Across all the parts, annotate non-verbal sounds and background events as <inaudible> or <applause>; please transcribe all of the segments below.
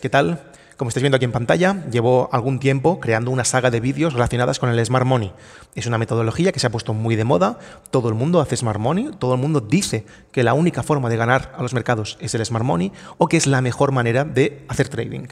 ¿qué tal? Como estáis viendo aquí en pantalla, llevo algún tiempo creando una saga de vídeos relacionadas con el Smart Money. Es una metodología que se ha puesto muy de moda, todo el mundo hace Smart Money, todo el mundo dice que la única forma de ganar a los mercados es el Smart Money o que es la mejor manera de hacer trading.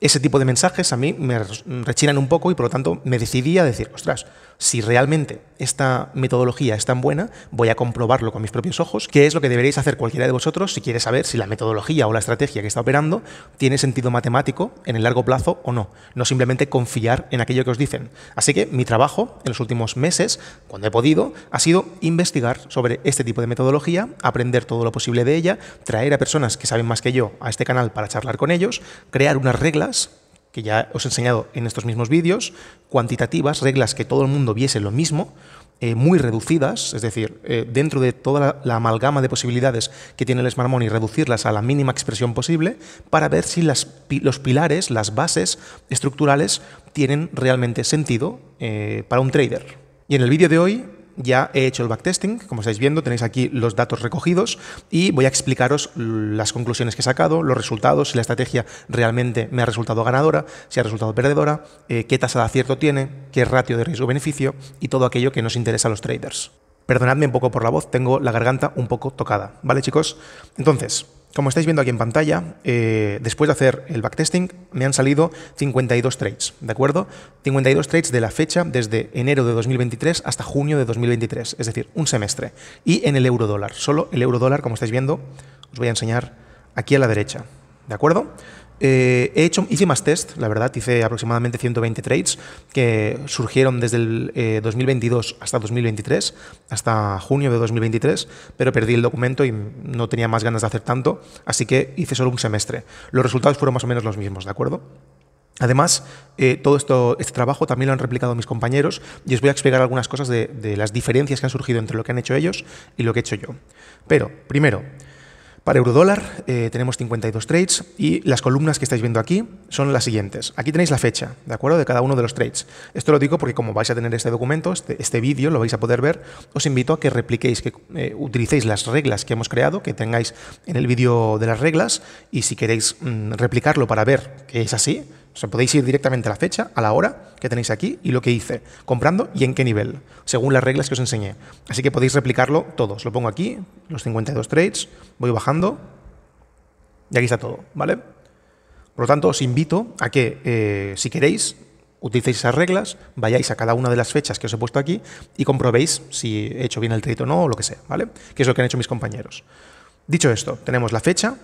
Ese tipo de mensajes a mí me rechinan un poco y por lo tanto me decidí a decir, ostras, si realmente esta metodología es tan buena, voy a comprobarlo con mis propios ojos, qué es lo que deberéis hacer cualquiera de vosotros si quiere saber si la metodología o la estrategia que está operando tiene sentido matemático en el largo plazo o no. No simplemente confiar en aquello que os dicen. Así que mi trabajo en los últimos meses, cuando he podido, ha sido investigar sobre este tipo de metodología, aprender todo lo posible de ella, traer a personas que saben más que yo a este canal para charlar con ellos, crear unas reglas que ya os he enseñado en estos mismos vídeos, cuantitativas, reglas que todo el mundo viese lo mismo, eh, muy reducidas, es decir, eh, dentro de toda la, amalgama de posibilidades que tiene el Smart Money, reducirlas a la mínima expresión posible para ver si los pilares, las bases estructurales tienen realmente sentido eh, para un trader. Y en el vídeo de hoy ya he hecho el backtesting, como estáis viendo, tenéis aquí los datos recogidos y voy a explicaros las conclusiones que he sacado, los resultados, si la estrategia realmente me ha resultado ganadora, si ha resultado perdedora, eh, qué tasa de acierto tiene, qué ratio de riesgo-beneficio y todo aquello que nos interesa a los traders. Perdonadme un poco por la voz, tengo la garganta un poco tocada, ¿vale chicos? Entonces, como estáis viendo aquí en pantalla, eh, después de hacer el backtesting me han salido 52 trades, ¿de acuerdo? 52 trades de la fecha desde enero de 2023 hasta junio de 2023, es decir, un semestre. Y en el euro dólar, solo el euro dólar, como estáis viendo, os voy a enseñar aquí a la derecha, ¿de acuerdo? Eh, he hecho, hice más test, la verdad, hice aproximadamente 120 trades que surgieron desde el 2022 eh, hasta 2023, hasta junio de 2023, pero perdí el documento y no tenía más ganas de hacer tanto, así que hice solo un semestre. Los resultados fueron más o menos los mismos, ¿de acuerdo? Además, eh, todo esto, este trabajo también lo han replicado mis compañeros y os voy a explicar algunas cosas de las diferencias que han surgido entre lo que han hecho ellos y lo que he hecho yo. Pero, primero, para eurodólar eh, tenemos 52 trades y las columnas que estáis viendo aquí son las siguientes. Aquí tenéis la fecha, ¿de acuerdo? De cada uno de los trades. Esto lo digo porque como vais a tener este documento, este, este vídeo, lo vais a poder ver, os invito a que repliquéis, que eh, utilicéis las reglas que hemos creado, que tengáis en el vídeo de las reglas y si queréis mm, replicarlo para ver que es así, o sea, podéis ir directamente a la fecha, a la hora que tenéis aquí y lo que hice, comprando y en qué nivel, según las reglas que os enseñé. Así que podéis replicarlo todos. Lo pongo aquí, los 52 trades, voy bajando y aquí está todo, ¿vale? Por lo tanto, os invito a que, eh, si queréis, utilicéis esas reglas, vayáis a cada una de las fechas que os he puesto aquí y comprobéis si he hecho bien el trade o no, o lo que sea, ¿vale? Que es lo que han hecho mis compañeros. Dicho esto, tenemos la fecha,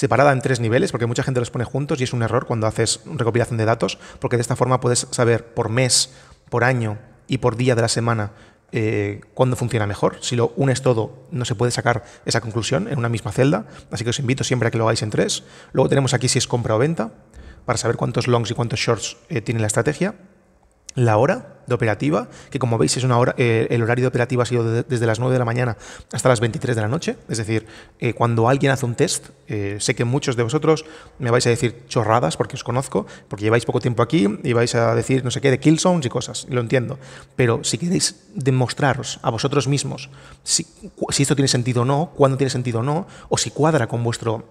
separada en tres niveles, porque mucha gente los pone juntos y es un error cuando haces recopilación de datos, porque de esta forma puedes saber por mes, por año y por día de la semana eh, cuándo funciona mejor. Si lo unes todo, no se puede sacar esa conclusión en una misma celda, así que os invito siempre a que lo hagáis en tres. Luego tenemos aquí si es compra o venta, para saber cuántos longs y cuántos shorts eh, tiene la estrategia. La hora, de operativa, que como veis es una hora, eh, el horario de operativa ha sido desde las 9 de la mañana hasta las 23 de la noche. Es decir, eh, cuando alguien hace un test, eh, sé que muchos de vosotros me vais a decir chorradas porque os conozco, porque lleváis poco tiempo aquí y vais a decir no sé qué de kill zones y cosas, lo entiendo. Pero si queréis demostraros a vosotros mismos si, esto tiene sentido o no, cuándo tiene sentido o no, o si cuadra con vuestro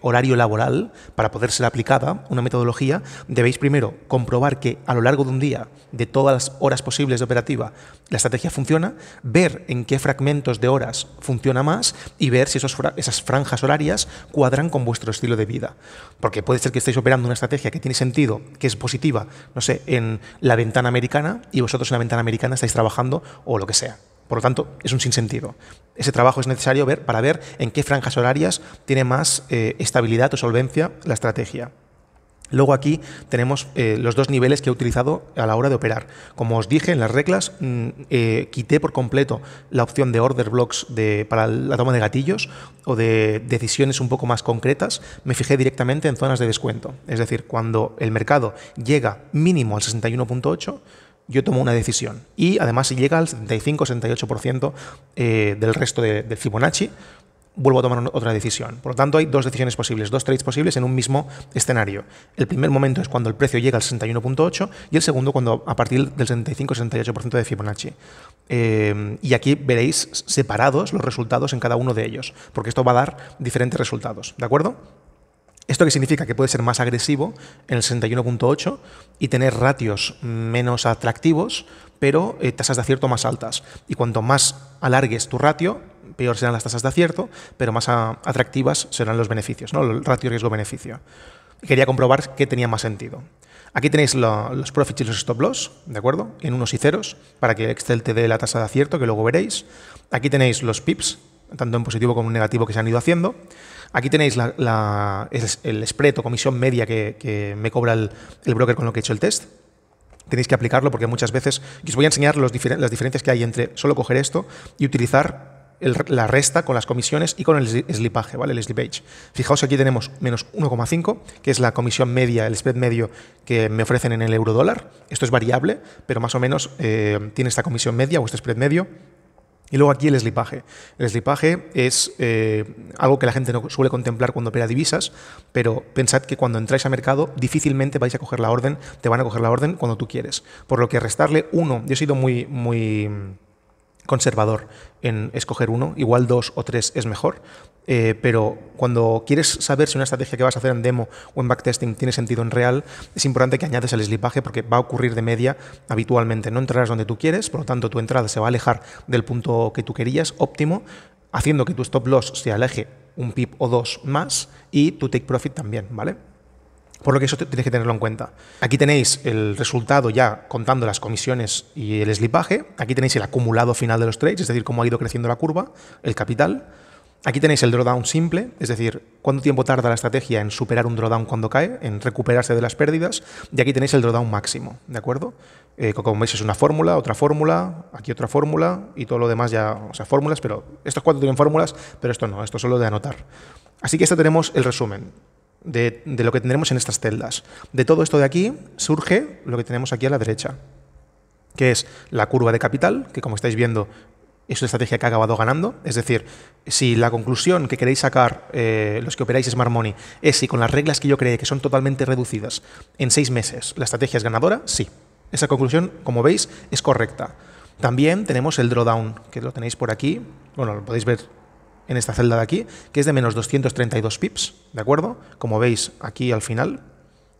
horario laboral para poder ser aplicada una metodología, debéis primero comprobar que a lo largo de un día, de todas las horas posibles de operativa, la estrategia funciona, ver en qué fragmentos de horas funciona más y ver si esas franjas horarias cuadran con vuestro estilo de vida. Porque puede ser que estéis operando una estrategia que tiene sentido, que es positiva, no sé, en la ventana americana y vosotros en la ventana americana estáis trabajando o lo que sea. Por lo tanto, es un sinsentido. Ese trabajo es necesario ver, para ver en qué franjas horarias tiene más eh, estabilidad o solvencia la estrategia. Luego aquí tenemos eh, los dos niveles que he utilizado a la hora de operar. Como os dije en las reglas, mm, eh, quité por completo la opción de order blocks para la toma de gatillos o de decisiones un poco más concretas. Me fijé directamente en zonas de descuento. Es decir, cuando el mercado llega mínimo al 61.8, yo tomo una decisión. Y además si llega al 75-68% eh, del resto del Fibonacci, vuelvo a tomar otra decisión. Por lo tanto, hay dos decisiones posibles, dos trades posibles en un mismo escenario. El primer momento es cuando el precio llega al 61.8 y el segundo cuando a partir del 75 68 de Fibonacci. Eh, y aquí veréis separados los resultados en cada uno de ellos, porque esto va a dar diferentes resultados, ¿de acuerdo? ¿Esto qué significa? Que puede ser más agresivo en el 61.8 y tener ratios menos atractivos, pero eh, tasas de acierto más altas. Y cuanto más alargues tu ratio, peor serán las tasas de acierto, pero más atractivas serán los beneficios, ¿no? el ratio riesgo-beneficio. Quería comprobar qué tenía más sentido. Aquí tenéis los profits y los stop loss, ¿de acuerdo? En unos y ceros, para que Excel te dé la tasa de acierto, que luego veréis. Aquí tenéis los pips, tanto en positivo como en negativo, que se han ido haciendo. Aquí tenéis el, spread o comisión media que, me cobra el, broker con lo que he hecho el test tenéis que aplicarlo porque muchas veces, os voy a enseñar las diferencias que hay entre solo coger esto y utilizar la resta con las comisiones y con el slipaje, ¿vale? El slipage. Fijaos aquí tenemos menos 1,5, que es la comisión media, el spread medio que me ofrecen en el euro dólar. Esto es variable, pero más o menos eh, tiene esta comisión media o este spread medio. Y luego aquí el slipaje. El slipaje es eh, algo que la gente no suele contemplar cuando opera divisas, pero pensad que cuando entráis a mercado difícilmente vais a coger la orden, te van a coger la orden cuando tú quieres. Por lo que restarle uno, yo he sido muy conservador en escoger uno, igual dos o tres es mejor, eh, pero cuando quieres saber si una estrategia que vas a hacer en demo o en backtesting tiene sentido en real, es importante que añades el slipaje porque va a ocurrir de media habitualmente. No entrarás donde tú quieres, por lo tanto tu entrada se va a alejar del punto que tú querías, óptimo, haciendo que tu stop loss se aleje un pip o dos más y tu take profit también, ¿vale? Por lo que eso tenéis que tenerlo en cuenta. Aquí tenéis el resultado ya contando las comisiones y el slipaje. Aquí tenéis el acumulado final de los trades, es decir, cómo ha ido creciendo la curva, el capital. Aquí tenéis el drawdown simple, es decir, cuánto tiempo tarda la estrategia en superar un drawdown cuando cae, en recuperarse de las pérdidas, y aquí tenéis el drawdown máximo, ¿de acuerdo? Eh, como veis es una fórmula, otra fórmula, aquí otra fórmula, y todo lo demás ya, o sea, fórmulas, pero estos cuatro tienen fórmulas, pero esto no, esto solo de anotar. Así que esto tenemos el resumen de, lo que tendremos en estas celdas. De todo esto de aquí surge lo que tenemos aquí a la derecha, que es la curva de capital, que como estáis viendo es una estrategia que ha acabado ganando. Es decir, si la conclusión que queréis sacar eh, los que operáis Smart Money es si con las reglas que yo creé, que son totalmente reducidas, en seis meses la estrategia es ganadora, sí. Esa conclusión, como veis, es correcta. También tenemos el drawdown, que lo tenéis por aquí. Bueno, lo podéis ver en esta celda de aquí, que es de menos 232 pips, ¿de acuerdo? Como veis aquí al final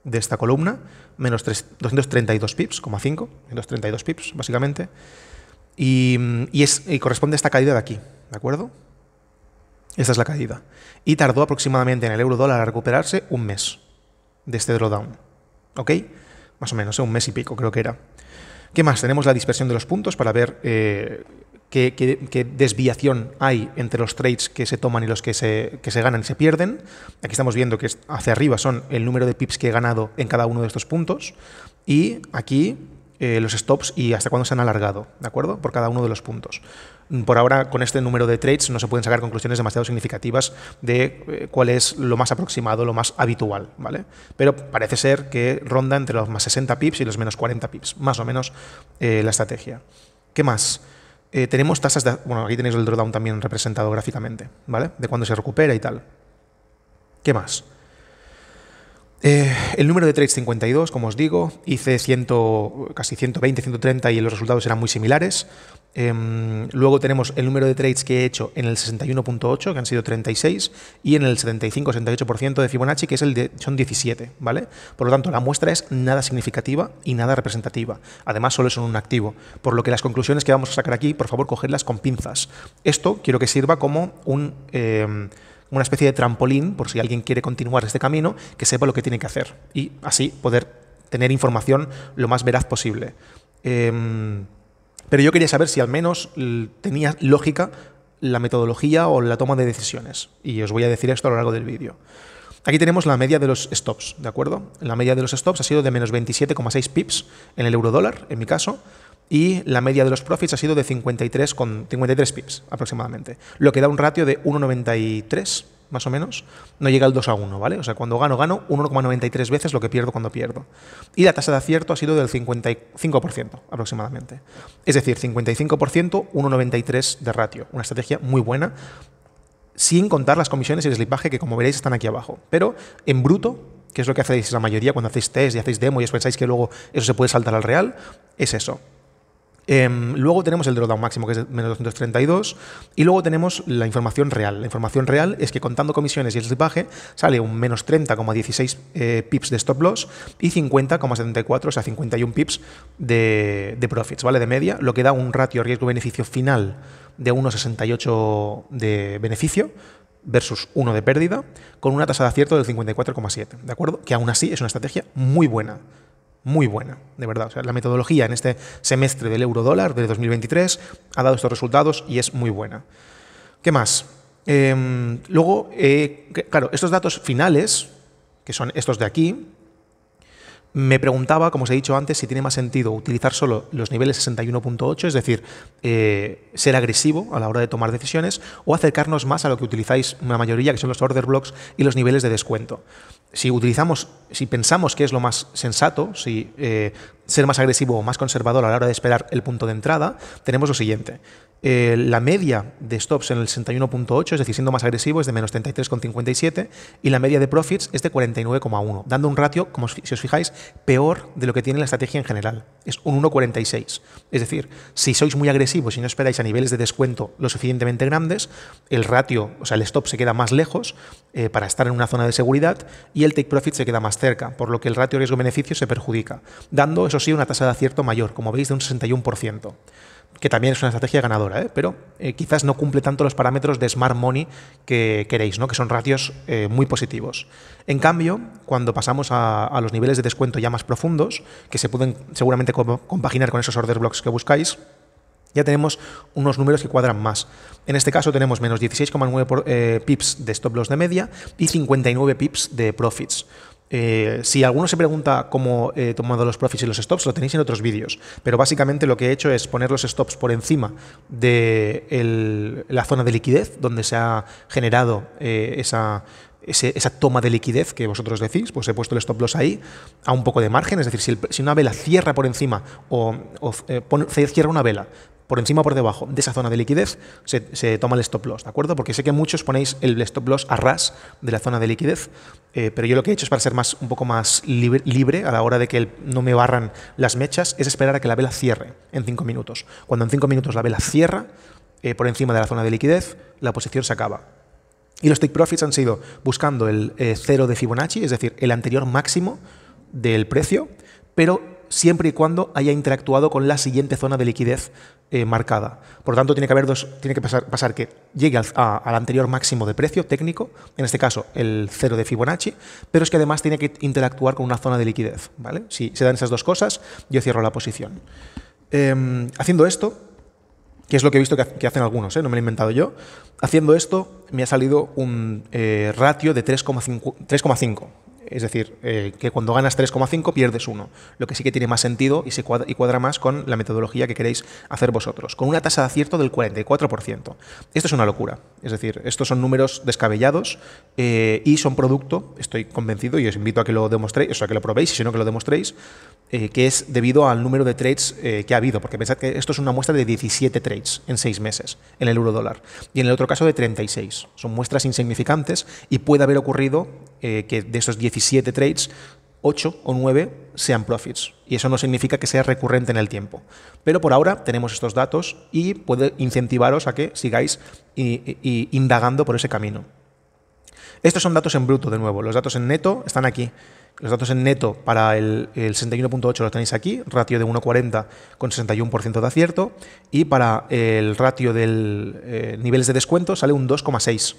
de esta columna, menos 232 pips, 5, 232 pips básicamente, y, es, corresponde a esta caída de aquí, ¿de acuerdo? Esta es la caída. Y tardó aproximadamente en el euro dólar a recuperarse un mes de este drawdown, ¿ok? Más o menos, ¿eh? un mes y pico creo que era. ¿Qué más? Tenemos la dispersión de los puntos para ver eh, qué, desviación hay entre los trades que se toman y los que se, que se ganan y se pierden. Aquí estamos viendo que hacia arriba son el número de pips que he ganado en cada uno de estos puntos. Y aquí eh, los stops y hasta cuándo se han alargado, ¿de acuerdo? Por cada uno de los puntos. Por ahora, con este número de trades no se pueden sacar conclusiones demasiado significativas de eh, cuál es lo más aproximado, lo más habitual, ¿vale? Pero parece ser que ronda entre los más 60 pips y los menos 40 pips, más o menos eh, la estrategia. ¿Qué más? Eh, tenemos tasas de... Bueno, aquí tenéis el drawdown también representado gráficamente, ¿vale? De cuando se recupera y tal. ¿Qué más? Eh, el número de trades 52, como os digo, hice casi 120, 130 y los resultados eran muy similares. Em, luego tenemos el número de trades que he hecho en el 61.8, que han sido 36, y en el 75 68% de Fibonacci, que es el de, son 17, ¿vale? Por lo tanto, la muestra es nada significativa y nada representativa. Además, solo son un activo. Por lo que las conclusiones que vamos a sacar aquí, por favor, cogerlas con pinzas. Esto quiero que sirva como un... Em, una especie de trampolín por si alguien quiere continuar este camino, que sepa lo que tiene que hacer y así poder tener información lo más veraz posible. Em, pero yo quería saber si al menos tenía lógica la metodología o la toma de decisiones. Y os voy a decir esto a lo largo del vídeo. Aquí tenemos la media de los stops, ¿de acuerdo? La media de los stops ha sido de menos 27,6 pips en el euro dólar, en mi caso, y la media de los profits ha sido de 53, con 53 pips aproximadamente, lo que da un ratio de 1,93 más o menos, no llega al 2 a 1, ¿vale? O sea, cuando gano, gano 1,93 veces lo que pierdo cuando pierdo. Y la tasa de acierto ha sido del 55% aproximadamente. Es decir, 55%, 1,93 de ratio. Una estrategia muy buena, sin contar las comisiones y el slipaje que, como veréis, están aquí abajo. Pero en bruto, que es lo que hacéis la mayoría cuando hacéis test y hacéis demo y os pensáis que luego eso se puede saltar al real, es eso. Em, luego tenemos el drawdown máximo, que es menos 232, y luego tenemos la información real. La información real es que contando comisiones y el slipaje sale un menos 30,16 eh, pips de stop loss y 50,74, o sea, 51 pips de, profits, ¿vale? De media, lo que da un ratio riesgo-beneficio final de 1,68 de beneficio, versus 1 de pérdida, con una tasa de acierto del 54,7, ¿de acuerdo? Que aún así es una estrategia muy buena muy buena, de verdad. la metodología en este semestre del euro dólar de 2023 ha dado estos resultados y es muy buena. ¿Qué más? Em, luego, eh, claro, estos datos finales, que son estos de aquí, me preguntaba, como os he dicho antes, si tiene más sentido utilizar solo los niveles 61.8, es decir, eh, ser agresivo a la hora de tomar decisiones, o acercarnos más a lo que utilizáis la mayoría, que son los order blocks y los niveles de descuento si utilizamos, si pensamos que es lo más sensato, si eh, ser más agresivo o más conservador a la hora de esperar el punto de entrada, tenemos lo siguiente. Eh, la media de stops en el 61.8, es decir, siendo más agresivo, es de menos 33,57 y la media de profits es de 49,1, dando un ratio, como si os fijáis, peor de lo que tiene la estrategia en general. Es un 1,46. Es decir, si sois muy agresivos y no esperáis a niveles de descuento lo suficientemente grandes, el ratio, o sea, el stop se queda más lejos eh, para estar en una zona de seguridad y el take profit se queda más cerca, por lo que el ratio riesgo-beneficio se perjudica, dando sí, una tasa de acierto mayor, como veis, de un 61%, que también es una estrategia ganadora, ¿eh? pero eh, quizás no cumple tanto los parámetros de Smart Money que queréis, ¿no? que son ratios eh, muy positivos. En cambio, cuando pasamos a, los niveles de descuento ya más profundos, que se pueden seguramente compaginar con esos order blocks que buscáis, ya tenemos unos números que cuadran más. En este caso tenemos menos 16,9 pips de stop loss de media y 59 pips de profits. Eh, si alguno se pregunta cómo he eh, tomado los profits y los stops, lo tenéis en otros vídeos. Pero básicamente lo que he hecho es poner los stops por encima de la zona de liquidez donde se ha generado eh, esa, toma de liquidez que vosotros decís, pues he puesto el stop loss ahí a un poco de margen. Es decir, si, una vela cierra por encima o, o cierra una vela por encima o por debajo de esa zona de liquidez, se, se, toma el stop loss, ¿de acuerdo? Porque sé que muchos ponéis el stop loss a ras de la zona de liquidez eh, pero yo lo que he hecho es para ser más, un poco más libre, a la hora de que no me barran las mechas, es esperar a que la vela cierre en cinco minutos. Cuando en cinco minutos la vela cierra, eh, por encima de la zona de liquidez, la posición se acaba. Y los take profits han sido buscando el eh, cero de Fibonacci, es decir, el anterior máximo del precio, pero siempre y cuando haya interactuado con la siguiente zona de liquidez eh, marcada. Por lo tanto, tiene que, haber dos, que pasar, que llegue al, anterior máximo de precio técnico, en este caso el 0 de Fibonacci, pero es que además tiene que interactuar con una zona de liquidez. ¿vale? Si se dan esas dos cosas, yo cierro la posición. Em, haciendo esto, que es lo que he visto que, hacen algunos, ¿eh? no me lo he inventado yo. Haciendo esto, me ha salido un eh, ratio de 3,5. Es decir, eh, que cuando ganas 3,5 pierdes 1, lo que sí que tiene más sentido y, se cuadra, y cuadra más con la metodología que queréis hacer vosotros, con una tasa de acierto del 44%. Esto es una locura, es decir, estos son números descabellados eh, y son producto, estoy convencido y os invito a que lo demostréis, o sea, que lo probéis, y si no que lo demostréis, eh, que es debido al número de trades que ha habido, porque pensad que esto es una muestra de 17 trades en 6 meses en el euro dólar y en el otro caso de 36. Son muestras insignificantes y puede haber ocurrido eh, que de esos 17 trades, 8 o 9 sean profits. Y eso no significa que sea recurrente en el tiempo. Pero por ahora tenemos estos datos y puede incentivaros a que sigáis y, indagando por ese camino. Estos son datos en bruto, de nuevo. Los datos en neto están aquí. Los datos en neto para el, 61.8 los tenéis aquí, ratio de 1,40 con 61% de acierto. Y para el ratio de eh, niveles de descuento sale un 2,6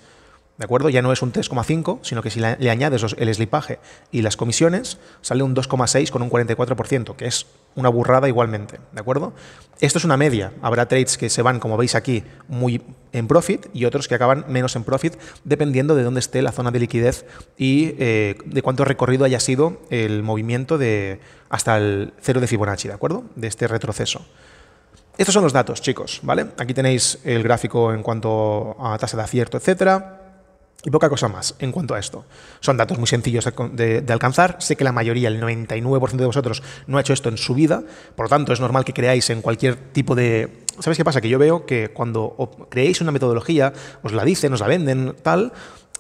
¿De acuerdo? Ya no es un 3,5, sino que si le añades el slipaje y las comisiones, sale un 2,6 con un 44%, que es una burrada igualmente. ¿De acuerdo? Esto es una media. Habrá trades que se van, como veis aquí, muy en profit y otros que acaban menos en profit, dependiendo de dónde esté la zona de liquidez y eh, de cuánto recorrido haya sido el movimiento de, hasta el cero de Fibonacci, ¿de acuerdo? De este retroceso. Estos son los datos, chicos, ¿vale? Aquí tenéis el gráfico en cuanto a tasa de acierto, etcétera y poca cosa más en cuanto a esto. Son datos muy sencillos de, alcanzar. Sé que la mayoría, el 99% de vosotros, no ha hecho esto en su vida. Por lo tanto, es normal que creáis en cualquier tipo de... ¿Sabes qué pasa? Que yo veo que cuando creéis una metodología, os la dicen, os la venden, tal,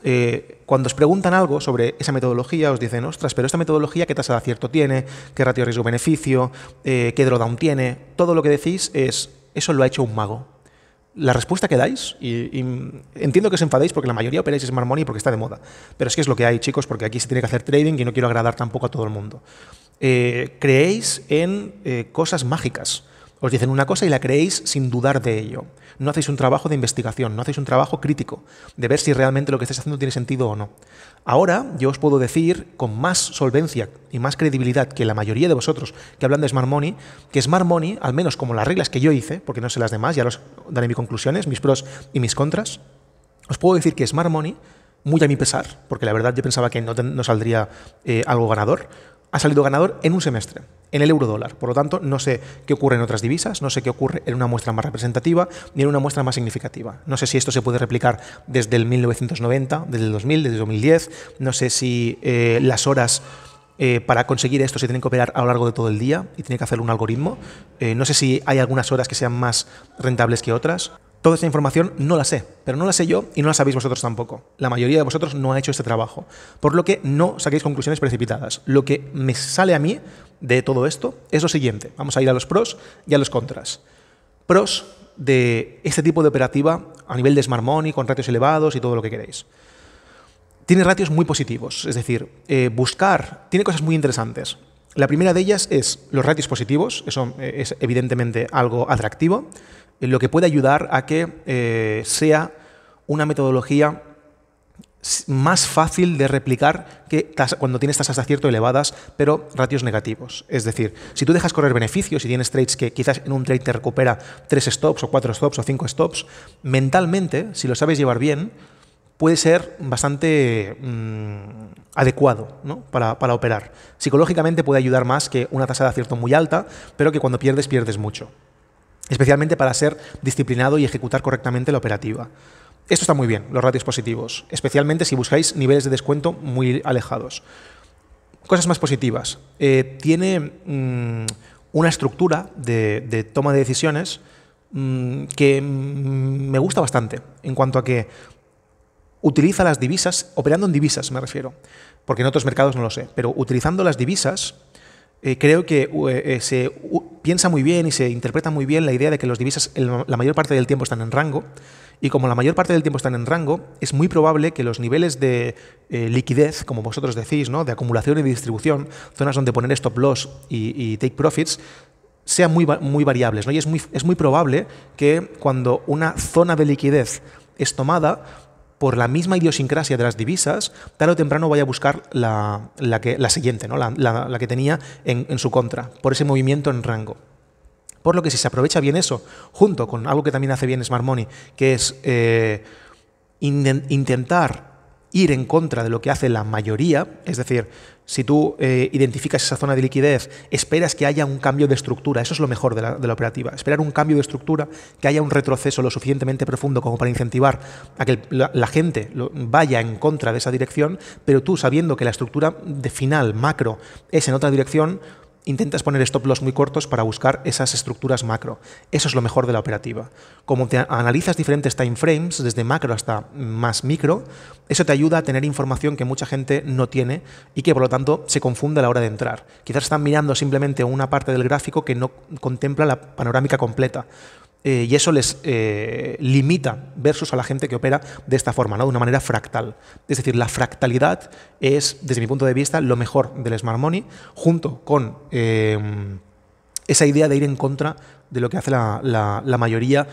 eh, cuando os preguntan algo sobre esa metodología, os dicen, ostras, pero esta metodología, ¿qué tasa de acierto tiene? ¿Qué ratio riesgo-beneficio? Eh, ¿Qué drawdown tiene? Todo lo que decís es, eso lo ha hecho un mago la respuesta que dais, y, entiendo que os enfadéis porque la mayoría operáis Smart Money porque está de moda, pero es que es lo que hay, chicos, porque aquí se tiene que hacer trading y no quiero agradar tampoco a todo el mundo. Eh, creéis en eh, cosas mágicas. Os dicen una cosa y la creéis sin dudar de ello. No hacéis un trabajo de investigación, no hacéis un trabajo crítico de ver si realmente lo que estáis haciendo tiene sentido o no. Ahora yo os puedo decir con más solvencia y más credibilidad que la mayoría de vosotros que hablan de Smart Money, que Smart Money, al menos como las reglas que yo hice, porque no sé las demás, ya os daré mis conclusiones, mis pros y mis contras, os puedo decir que Smart Money, muy a mi pesar, porque la verdad yo pensaba que no, saldría eh, algo ganador, ha salido ganador en un semestre, en el euro dólar. Por lo tanto, no sé qué ocurre en otras divisas, no sé qué ocurre en una muestra más representativa ni en una muestra más significativa. No sé si esto se puede replicar desde el 1990, desde el 2000, desde el 2010. No sé si eh, las horas eh, para conseguir esto se tienen que operar a lo largo de todo el día y tiene que hacer un algoritmo. Eh, no sé si hay algunas horas que sean más rentables que otras. Toda esa información no la sé, pero no la sé yo y no la sabéis vosotros tampoco. La mayoría de vosotros no ha hecho este trabajo, por lo que no saquéis conclusiones precipitadas. Lo que me sale a mí de todo esto es lo siguiente. Vamos a ir a los pros y a los contras. Pros de este tipo de operativa a nivel de Smart Money, con ratios elevados y todo lo que queréis tiene ratios muy positivos, es decir, eh, buscar, tiene cosas muy interesantes. La primera de ellas es los ratios positivos, eso eh, es evidentemente algo atractivo. Eh, lo que puede ayudar a que eh, sea una metodología más fácil de replicar que cuando tienes tasas de acierto elevadas, pero ratios negativos. Es decir, si tú dejas correr beneficios y tienes trades que quizás en un trade te recupera tres stops o cuatro stops o cinco stops, mentalmente, si lo sabes llevar bien, puede ser bastante mm, adecuado para, para operar. Psicológicamente puede ayudar más que una tasa de acierto muy alta, pero que cuando pierdes pierdes mucho especialmente para ser disciplinado y ejecutar correctamente la operativa. Esto está muy bien, los ratios positivos, especialmente si buscáis niveles de descuento muy alejados. Cosas más positivas. Eh, tiene mm, una estructura de, toma de decisiones mm, que mm, me gusta bastante en cuanto a que utiliza las divisas, operando en divisas me refiero, porque en otros mercados no lo sé, pero utilizando las divisas eh, creo que eh, eh, se piensa muy bien y se interpreta muy bien la idea de que los divisas la mayor parte del tiempo están en rango. Y como la mayor parte del tiempo están en rango, es muy probable que los niveles de liquidez, como vosotros decís, ¿no? de acumulación y distribución, zonas donde poner stop loss y, take profits, sean muy, muy variables. ¿no? Y es muy, es muy probable que cuando una zona de liquidez es tomada, por la misma idiosincrasia de las divisas, tarde o temprano vaya a buscar la, que, la siguiente, ¿no? la, que tenía en, su contra, por ese movimiento en rango. Por lo que si se aprovecha bien eso, junto con algo que también hace bien Smart Money, que es eh, intentar ir en contra de lo que hace la mayoría, es decir, si tú eh, identificas esa zona de liquidez, esperas que haya un cambio de estructura, eso es lo mejor de la, operativa, esperar un cambio de estructura, que haya un retroceso lo suficientemente profundo como para incentivar a que la, gente vaya en contra de esa dirección, pero tú sabiendo que la estructura de final macro es en otra dirección, intentas poner stop loss muy cortos para buscar esas estructuras macro. Eso es lo mejor de la operativa. Como te analizas diferentes time frames, desde macro hasta más micro, eso te ayuda a tener información que mucha gente no tiene y que por lo tanto se confunde a la hora de entrar. Quizás están mirando simplemente una parte del gráfico que no contempla la panorámica completa. Eh, y eso les eh, limita versus a la gente que opera de esta forma, ¿no? de una manera fractal. Es decir, la fractalidad es, desde mi punto de vista, lo mejor del smart money, junto con eh, esa idea de ir en contra de lo que hace la, mayoría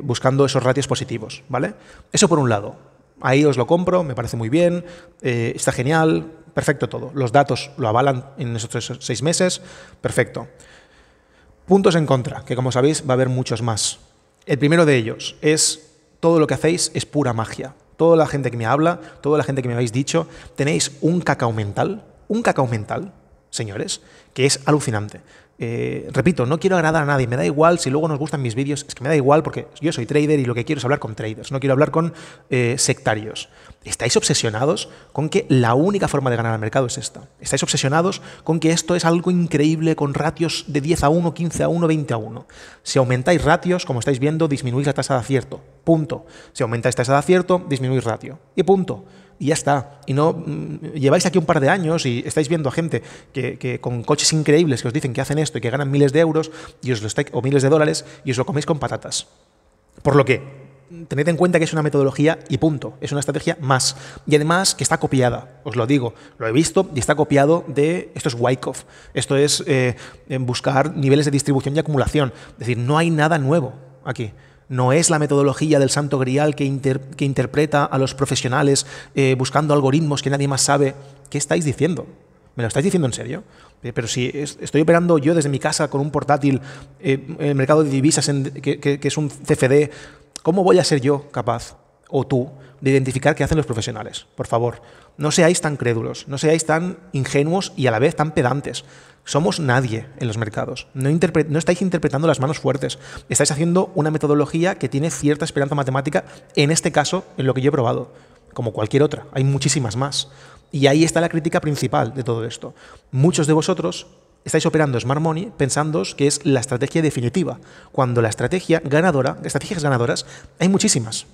buscando esos ratios positivos. ¿vale? Eso por un lado. Ahí os lo compro, me parece muy bien, está genial, perfecto todo. Los datos lo avalan en esos seis meses, perfecto. Puntos en contra, que como sabéis va a haber muchos más. El primero de ellos es todo lo que hacéis es pura magia. Toda la gente que me habla, toda la gente que me habéis dicho, tenéis un cacao mental, un cacao mental, señores, que es alucinante. Eh, repito, no quiero agradar a nadie, me da igual si luego nos gustan mis vídeos, es que me da igual porque yo soy trader y lo que quiero es hablar con traders, no quiero hablar con eh, sectarios. Estáis obsesionados con que la única forma de ganar al mercado es esta. Estáis obsesionados con que esto es algo increíble con ratios de 10 a 1, 15 a 1, 20 a 1. Si aumentáis ratios, como estáis viendo, disminuís la tasa de acierto. Punto. Si aumentáis tasa de acierto, disminuís ratio. Y punto y ya está. Y no mm, lleváis aquí un par de años y estáis viendo a gente que, con coches increíbles que os dicen que hacen esto y que ganan miles de euros y os lo o miles de dólares y os lo coméis con patatas. Por lo que tened en cuenta que es una metodología y punto. Es una estrategia más. Y además que está copiada, os lo digo. Lo he visto y está copiado de. Esto es Wyckoff. Esto es eh, buscar niveles de distribución y acumulación. Es decir, no hay nada nuevo aquí no es la metodología del santo grial que, interpreta a los profesionales eh, buscando algoritmos que nadie más sabe. ¿Qué estáis diciendo? ¿Me lo estáis diciendo en serio? Eh, pero si estoy operando yo desde mi casa con un portátil eh, en el mercado de divisas en, que, es un CFD, ¿cómo voy a ser yo capaz, o tú, de identificar qué hacen los profesionales. Por favor, no seáis tan crédulos, no seáis tan ingenuos y a la vez tan pedantes. Somos nadie en los mercados. No, estáis interpretando las manos fuertes. Estáis haciendo una metodología que tiene cierta esperanza matemática, en este caso, en lo que yo he probado, como cualquier otra. Hay muchísimas más. Y ahí está la crítica principal de todo esto. Muchos de vosotros estáis operando Smart Money pensando que es la estrategia definitiva, cuando la estrategia ganadora, estrategias ganadoras, hay muchísimas.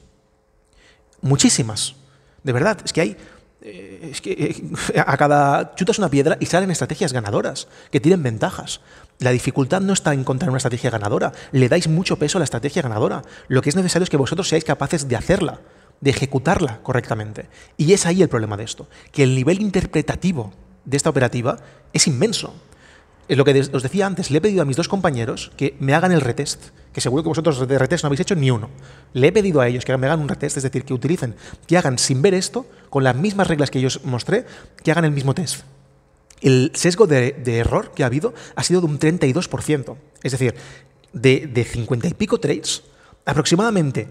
Muchísimas. De verdad, es que hay eh, es que eh, <laughs> a cada chutas una piedra y salen estrategias ganadoras, que tienen ventajas. La dificultad no está en encontrar una estrategia ganadora, le dais mucho peso a la estrategia ganadora. Lo que es necesario es que vosotros seáis capaces de hacerla, de ejecutarla correctamente. Y es ahí el problema de esto, que el nivel interpretativo de esta operativa es inmenso es lo que os decía antes, le he pedido a mis dos compañeros que me hagan el retest, que seguro que vosotros de retest no habéis hecho ni uno. Le he pedido a ellos que me hagan un retest, es decir, que utilicen, que hagan sin ver esto, con las mismas reglas que yo os mostré, que hagan el mismo test. El sesgo de, error que ha habido ha sido de un 32%. Es decir, de, 50 y pico trades, aproximadamente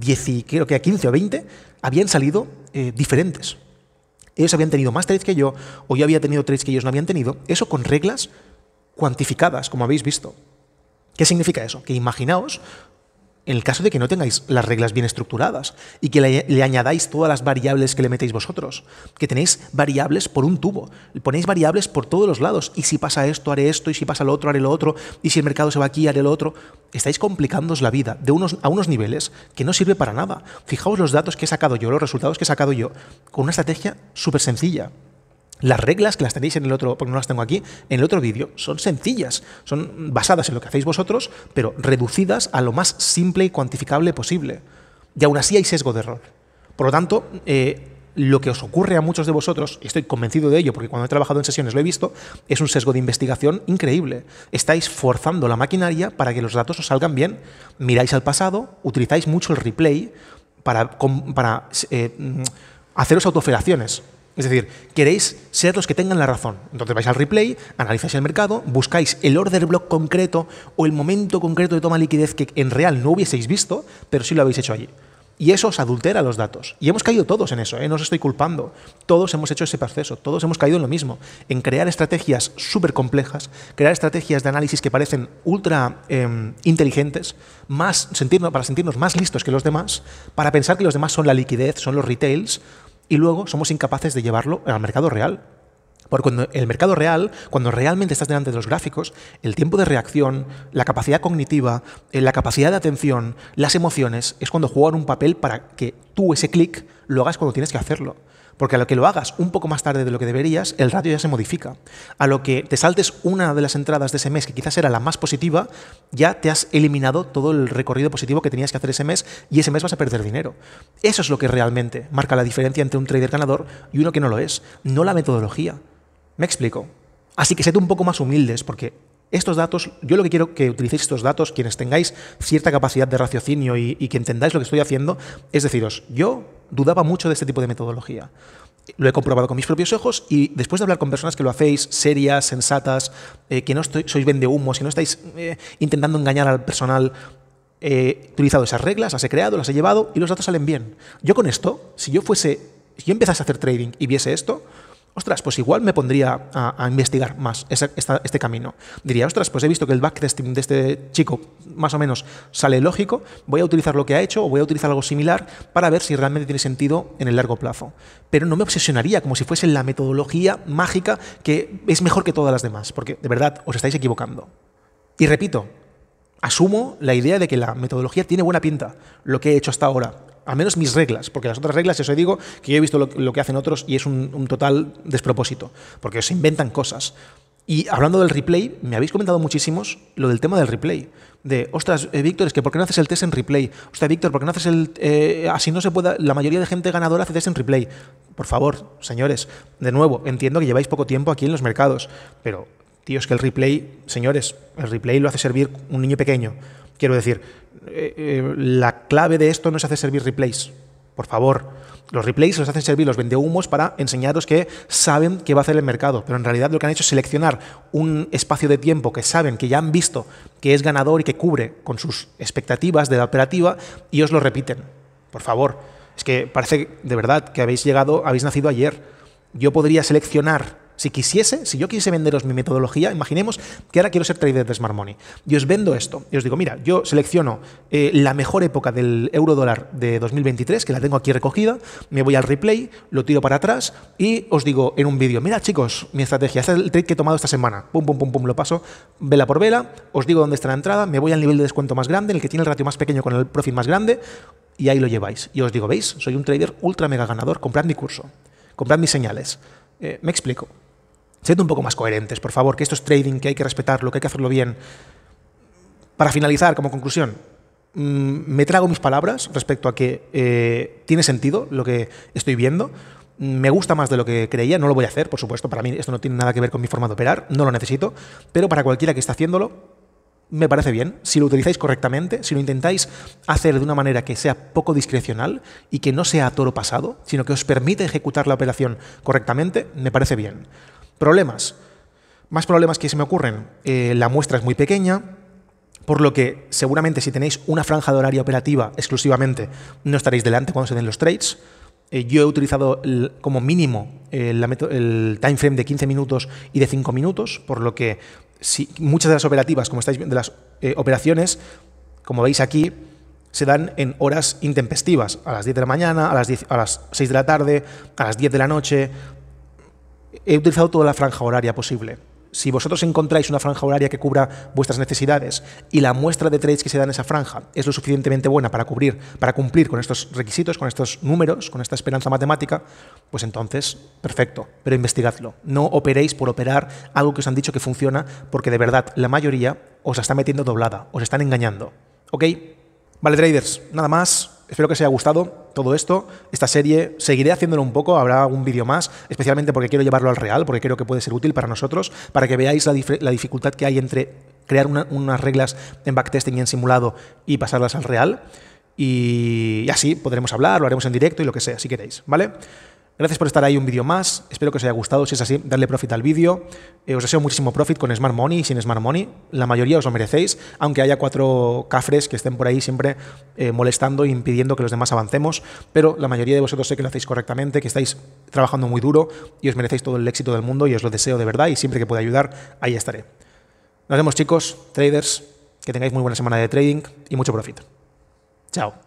10, creo que a 15 o 20 habían salido eh, diferentes. Ellos habían tenido más trades que yo, o yo había tenido trades que ellos no habían tenido, eso con reglas cuantificadas, como habéis visto. ¿Qué significa eso? Que imaginaos en el caso de que no tengáis las reglas bien estructuradas y que le, añadáis todas las variables que le metéis vosotros, que tenéis variables por un tubo, ponéis variables por todos los lados, y si pasa esto, haré esto, y si pasa lo otro, haré lo otro, y si el mercado se va aquí, haré lo otro, estáis complicándos la vida de unos, a unos niveles que no sirve para nada. Fijaos los datos que he sacado yo, los resultados que he sacado yo, con una estrategia súper sencilla. Las reglas que las tenéis en el otro, porque no las tengo aquí, en el otro vídeo, son sencillas, son basadas en lo que hacéis vosotros, pero reducidas a lo más simple y cuantificable posible. Y aún así hay sesgo de error. Por lo tanto, eh, lo que os ocurre a muchos de vosotros, y estoy convencido de ello porque cuando he trabajado en sesiones lo he visto, es un sesgo de investigación increíble. Estáis forzando la maquinaria para que los datos os salgan bien, miráis al pasado, utilizáis mucho el replay para, para eh, mm, haceros autofelaciones. Es decir, queréis ser los que tengan la razón. Entonces vais al replay, analizáis el mercado, buscáis el order block concreto o el momento concreto de toma de liquidez que en real no hubieseis visto, pero sí lo habéis hecho allí. Y eso os adultera los datos. Y hemos caído todos en eso, ¿eh? no os estoy culpando. Todos hemos hecho ese proceso, todos hemos caído en lo mismo, en crear estrategias súper complejas, crear estrategias de análisis que parecen ultra em, inteligentes, más para sentirnos más listos que los demás, para pensar que los demás son la liquidez, son los retails, y luego somos incapaces de llevarlo al mercado real. Porque cuando el mercado real, cuando realmente estás delante de los gráficos, el tiempo de reacción, la capacidad cognitiva, eh, la capacidad de atención, las emociones, es cuando juegan un papel para que tú ese clic lo hagas cuando tienes que hacerlo. Porque a lo que lo hagas un poco más tarde de lo que deberías, el ratio ya se modifica. A lo que te saltes una de las entradas de ese mes, que quizás era la más positiva, ya te has eliminado todo el recorrido positivo que tenías que hacer ese mes y ese mes vas a perder dinero. Eso es lo que realmente marca la diferencia entre un trader ganador y uno que no lo es, no la metodología. Me explico. Así que sed un poco más humildes, porque estos datos, yo lo que quiero que utilicéis estos datos, quienes tengáis cierta capacidad de raciocinio y, que entendáis lo que estoy haciendo, es deciros, yo dudaba mucho de este tipo de metodología lo he comprobado con mis propios ojos y después de hablar con personas que lo hacéis serias, sensatas, eh, que no estoy, sois vendehumos, que no estáis eh, intentando engañar al personal, eh, he utilizado esas reglas, las he creado, las he llevado y los datos salen bien. Yo con esto, si yo fuese, si yo empezase a hacer trading y viese esto, ostras, pues igual me pondría a, investigar más este camino. Diría, ostras, pues he visto que el back este, de este chico más o menos sale lógico, voy a utilizar lo que ha hecho o voy a utilizar algo similar para ver si realmente tiene sentido en el largo plazo. Pero no me obsesionaría como si fuese la metodología mágica que es mejor que todas las demás, porque de verdad os estáis equivocando. Y repito, asumo la idea de que la metodología tiene buena pinta, lo que he hecho hasta ahora, al menos mis reglas, porque las otras reglas, eso digo, que yo he visto lo, que hacen otros y es un, total despropósito, porque se inventan cosas. Y hablando del replay, me habéis comentado muchísimos lo del tema del replay. De, ostras, eh, Víctor, es que ¿por qué no haces el test en replay? Ostras, Víctor, ¿por qué no haces el... Eh, así no se puede... La mayoría de gente ganadora hace test en replay. Por favor, señores, de nuevo, entiendo que lleváis poco tiempo aquí en los mercados, pero, tío, es que el replay, señores, el replay lo hace servir un niño pequeño. Quiero decir, eh, eh, la clave de esto no es hacer servir replays. Por favor, los replays los hacen servir los vendehumos para enseñaros que saben qué va a hacer el mercado, pero en realidad lo que han hecho es seleccionar un espacio de tiempo que saben, que ya han visto que es ganador y que cubre con sus expectativas de la operativa y os lo repiten. Por favor, es que parece de verdad que habéis llegado, habéis nacido ayer. Yo podría seleccionar si quisiese, si yo quisiese venderos mi metodología, imaginemos que ahora quiero ser trader de Smart Money y os vendo esto. Y os digo, mira, yo selecciono eh, la mejor época del euro dólar de 2023, que la tengo aquí recogida, me voy al replay, lo tiro para atrás y os digo en un vídeo, mira chicos, mi estrategia, este es el trade que he tomado esta semana, pum, pum, pum, pum, lo paso vela por vela, os digo dónde está la entrada, me voy al nivel de descuento más grande, en el que tiene el ratio más pequeño con el profit más grande y ahí lo lleváis. Y os digo, veis, soy un trader ultra mega ganador, comprad mi curso, comprad mis señales. Eh, me explico. Sed un poco más coherentes, por favor, que esto es trading, que hay que respetarlo, que hay que hacerlo bien. Para finalizar, como conclusión, mm, me trago mis palabras respecto a que eh, tiene sentido lo que estoy viendo. Me gusta más de lo que creía, no lo voy a hacer, por supuesto, para mí esto no tiene nada que ver con mi forma de operar, no lo necesito, pero para cualquiera que está haciéndolo, me parece bien. Si lo utilizáis correctamente, si lo intentáis hacer de una manera que sea poco discrecional y que no sea a toro pasado, sino que os permite ejecutar la operación correctamente, me parece bien. Problemas. Más problemas que se me ocurren. Eh, la muestra es muy pequeña, por lo que seguramente si tenéis una franja de horario operativa exclusivamente, no estaréis delante cuando se den los trades. Eh, yo he utilizado como mínimo el, el time frame de 15 minutos y de 5 minutos, por lo que si, muchas de las operativas, como estáis viendo, de las eh, operaciones, como veis aquí, se dan en horas intempestivas, a las 10 de la mañana, a las, a las 6 de la tarde, a las 10 de la noche, he utilizado toda la franja horaria posible. Si vosotros encontráis una franja horaria que cubra vuestras necesidades y la muestra de trades que se da en esa franja es lo suficientemente buena para cubrir, para cumplir con estos requisitos, con estos números, con esta esperanza matemática, pues entonces, perfecto, pero investigadlo. No operéis por operar algo que os han dicho que funciona, porque de verdad la mayoría os está metiendo doblada, os están engañando. ¿Ok? Vale, traders, nada más. Espero que os haya gustado todo esto, esta serie, seguiré haciéndolo un poco, habrá un vídeo más, especialmente porque quiero llevarlo al real, porque creo que puede ser útil para nosotros, para que veáis la, dificultad que hay entre crear unas reglas en backtesting y en simulado y pasarlas al real. Y, y así podremos hablar, lo haremos en directo y lo que sea, si queréis, ¿vale? Gracias por estar ahí un vídeo más. Espero que os haya gustado. Si es así, darle profit al vídeo. Eh, os deseo muchísimo profit con Smart Money y sin Smart Money. La mayoría os lo merecéis, aunque haya cuatro cafres que estén por ahí siempre eh, molestando e impidiendo que los demás avancemos. Pero la mayoría de vosotros sé que lo hacéis correctamente, que estáis trabajando muy duro y os merecéis todo el éxito del mundo y os lo deseo de verdad. Y siempre que pueda ayudar, ahí estaré. Nos vemos, chicos, traders. Que tengáis muy buena semana de trading y mucho profit. Chao.